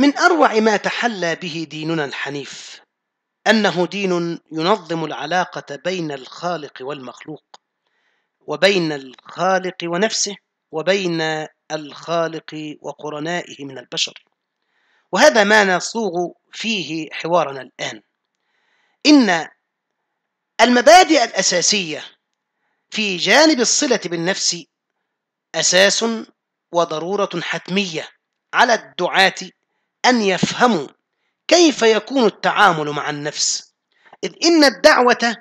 من اروع ما تحلى به ديننا الحنيف انه دين ينظم العلاقه بين الخالق والمخلوق وبين الخالق ونفسه وبين الخالق وقرنائه من البشر وهذا ما نصوغ فيه حوارنا الان ان المبادئ الاساسيه في جانب الصله بالنفس اساس وضروره حتميه على الدعاه أن يفهموا كيف يكون التعامل مع النفس إذ إن الدعوة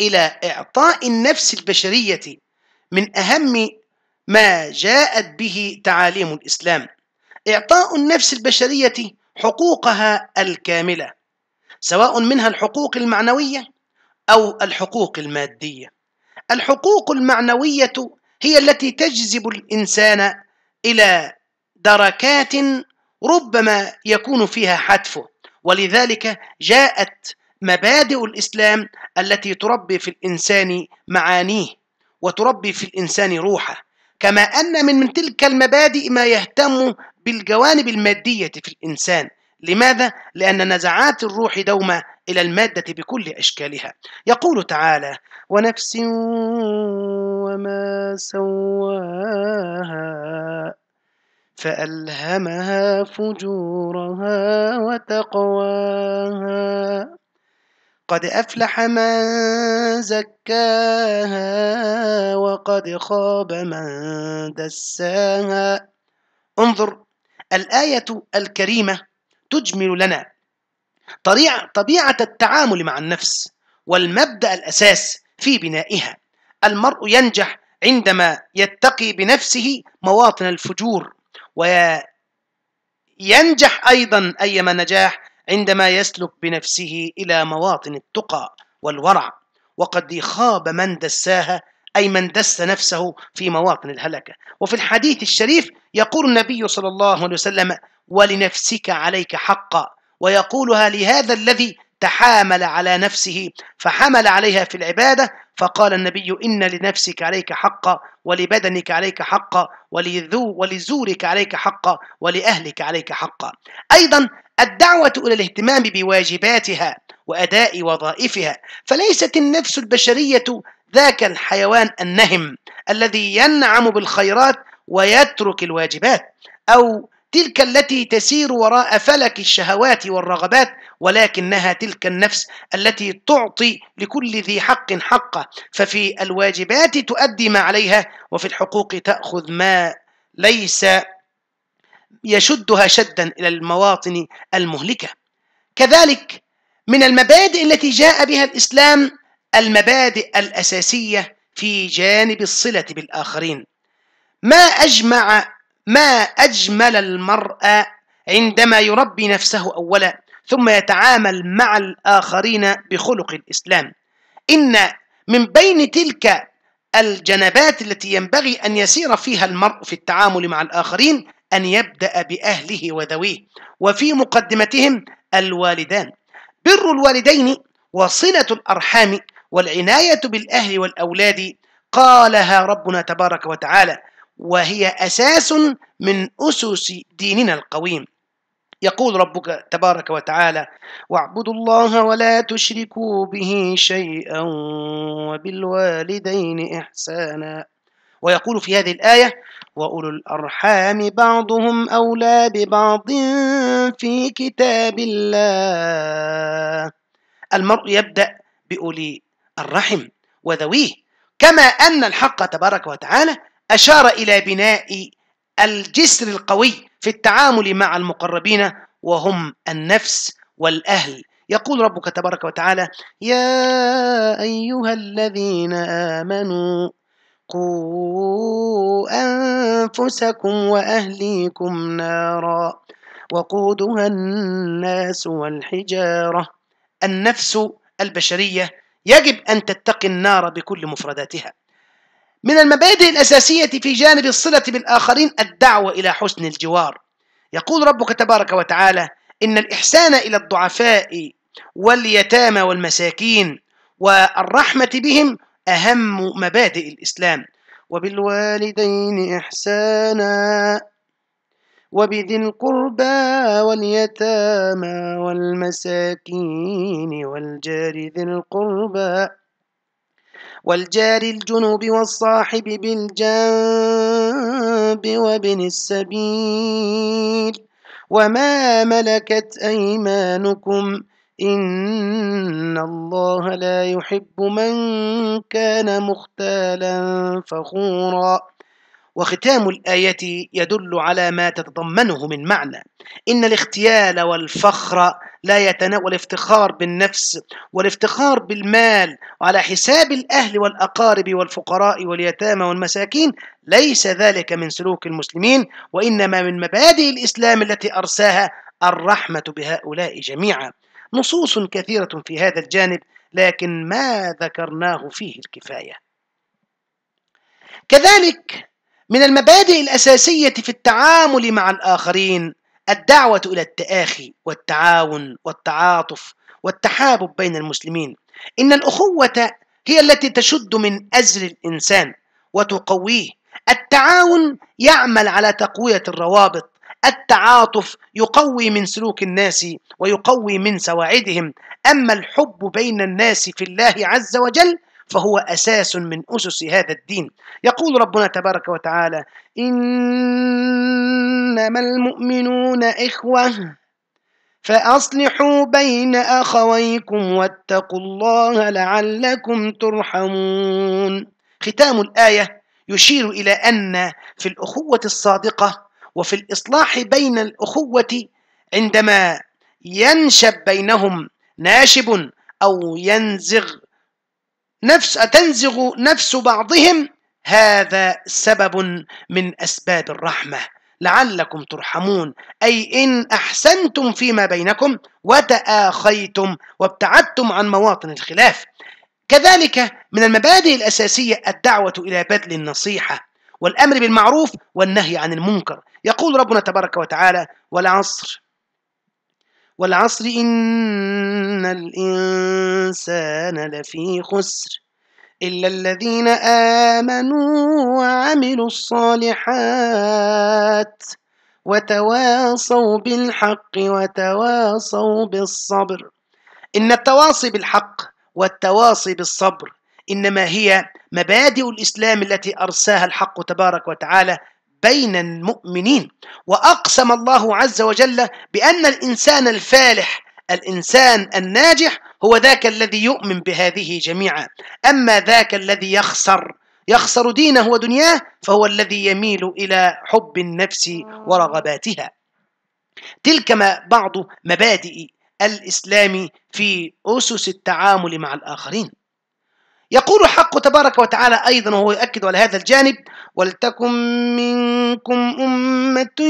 إلى إعطاء النفس البشرية من أهم ما جاءت به تعاليم الإسلام إعطاء النفس البشرية حقوقها الكاملة سواء منها الحقوق المعنوية أو الحقوق المادية الحقوق المعنوية هي التي تجذب الإنسان إلى دركات ربما يكون فيها حتفه ولذلك جاءت مبادئ الإسلام التي تربي في الإنسان معانيه وتربي في الإنسان روحه كما أن من, من تلك المبادئ ما يهتم بالجوانب المادية في الإنسان لماذا؟ لأن نزعات الروح دوما إلى المادة بكل أشكالها يقول تعالى ونفس وما سواها فألهمها فجورها وتقواها قد أفلح من زكاها وقد خاب من دساها انظر الآية الكريمة تجمل لنا طبيعة التعامل مع النفس والمبدأ الأساس في بنائها المرء ينجح عندما يتقي بنفسه مواطن الفجور وينجح أيضا أيما نجاح عندما يسلك بنفسه إلى مواطن التقى والورع وقد خاب من دساها أي من دس نفسه في مواطن الهلكة وفي الحديث الشريف يقول النبي صلى الله عليه وسلم ولنفسك عليك حقا ويقولها لهذا الذي تحامل على نفسه فحمل عليها في العبادة فقال النبي إن لنفسك عليك حقا ولبدنك عليك حقا ولذو ولزورك عليك حقا ولأهلك عليك حقا أيضا الدعوة إلى الاهتمام بواجباتها وأداء وظائفها فليست النفس البشرية ذاك الحيوان النهم الذي ينعم بالخيرات ويترك الواجبات أو تلك التي تسير وراء فلك الشهوات والرغبات ولكنها تلك النفس التي تعطي لكل ذي حق حقه ففي الواجبات تؤدي ما عليها وفي الحقوق تأخذ ما ليس يشدها شدا إلى المواطن المهلكة كذلك من المبادئ التي جاء بها الإسلام المبادئ الأساسية في جانب الصلة بالآخرين ما أجمع ما أجمل المرء عندما يربي نفسه أولا ثم يتعامل مع الآخرين بخلق الإسلام إن من بين تلك الجنبات التي ينبغي أن يسير فيها المرء في التعامل مع الآخرين أن يبدأ بأهله وذويه وفي مقدمتهم الوالدان بر الوالدين وصلة الأرحام والعناية بالأهل والأولاد قالها ربنا تبارك وتعالى وهي أساس من أسس ديننا القويم يقول ربك تبارك وتعالى واعبدوا الله ولا تشركوا به شيئا وبالوالدين إحسانا ويقول في هذه الآية وأولو الأرحام بعضهم أولى ببعض في كتاب الله المرء يبدأ بأولي الرحم وذويه كما أن الحق تبارك وتعالى أشار إلى بناء الجسر القوي في التعامل مع المقربين وهم النفس والأهل يقول ربك تبارك وتعالى يا أيها الذين آمنوا قوا أنفسكم وأهليكم نارا وقودها الناس والحجارة النفس البشرية يجب أن تتقي النار بكل مفرداتها من المبادئ الأساسية في جانب الصلة بالآخرين الدعوة إلى حسن الجوار يقول ربك تبارك وتعالى إن الإحسان إلى الضعفاء واليتامى والمساكين والرحمة بهم أهم مبادئ الإسلام وبالوالدين إحسانا وبذي القربى واليتامى والمساكين والجار ذي القربى والجار الجنوب والصاحب بالجنب وابن السبيل وما ملكت أيمانكم إن الله لا يحب من كان مختالا فخورا وختام الآية يدل على ما تتضمنه من معنى إن الاختيال والفخر لا يتناول والافتخار بالنفس والافتخار بالمال على حساب الأهل والأقارب والفقراء واليتامى والمساكين ليس ذلك من سلوك المسلمين وإنما من مبادئ الإسلام التي أرساها الرحمة بهؤلاء جميعا نصوص كثيرة في هذا الجانب لكن ما ذكرناه فيه الكفاية كذلك من المبادئ الأساسية في التعامل مع الآخرين الدعوة إلى التآخي والتعاون والتعاطف والتحابب بين المسلمين إن الأخوة هي التي تشد من أزر الإنسان وتقويه التعاون يعمل على تقوية الروابط التعاطف يقوي من سلوك الناس ويقوي من سواعدهم أما الحب بين الناس في الله عز وجل فهو أساس من أسس هذا الدين يقول ربنا تبارك وتعالى إنما المؤمنون إخوة فأصلحوا بين أخويكم واتقوا الله لعلكم ترحمون ختام الآية يشير إلى أن في الأخوة الصادقة وفي الإصلاح بين الأخوة عندما ينشب بينهم ناشب أو ينزغ نفس تنزغ نفس بعضهم هذا سبب من أسباب الرحمة لعلكم ترحمون أي إن أحسنتم فيما بينكم وتآخيتم وابتعدتم عن مواطن الخلاف كذلك من المبادئ الأساسية الدعوة إلى بذل النصيحة والأمر بالمعروف والنهي عن المنكر يقول ربنا تبارك وتعالى والعصر والعصر إن الإنسان لفي خسر إلا الذين آمنوا وعملوا الصالحات وتواصوا بالحق وتواصوا بالصبر إن التواصي بالحق والتواصي بالصبر إنما هي مبادئ الإسلام التي أرساها الحق تبارك وتعالى بين المؤمنين وأقسم الله عز وجل بأن الإنسان الفالح الإنسان الناجح هو ذاك الذي يؤمن بهذه جميعا أما ذاك الذي يخسر يخسر دينه ودنياه فهو الذي يميل إلى حب النفس ورغباتها تلك ما بعض مبادئ الإسلام في أسس التعامل مع الآخرين يقول حق تبارك وتعالى أيضا وهو يؤكد على هذا الجانب ولتكن منكم أمة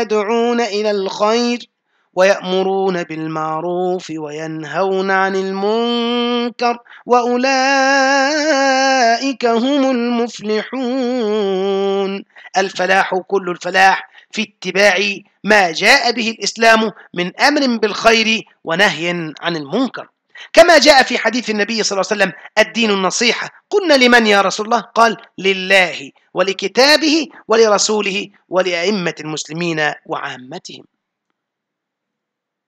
يدعون إلى الخير ويأمرون بالمعروف وينهون عن المنكر وأولئك هم المفلحون الفلاح كل الفلاح في اتباع ما جاء به الإسلام من أمر بالخير ونهي عن المنكر كما جاء في حديث النبي صلى الله عليه وسلم الدين النصيحة قلنا لمن يا رسول الله قال لله ولكتابه ولرسوله ولأئمة المسلمين وعامتهم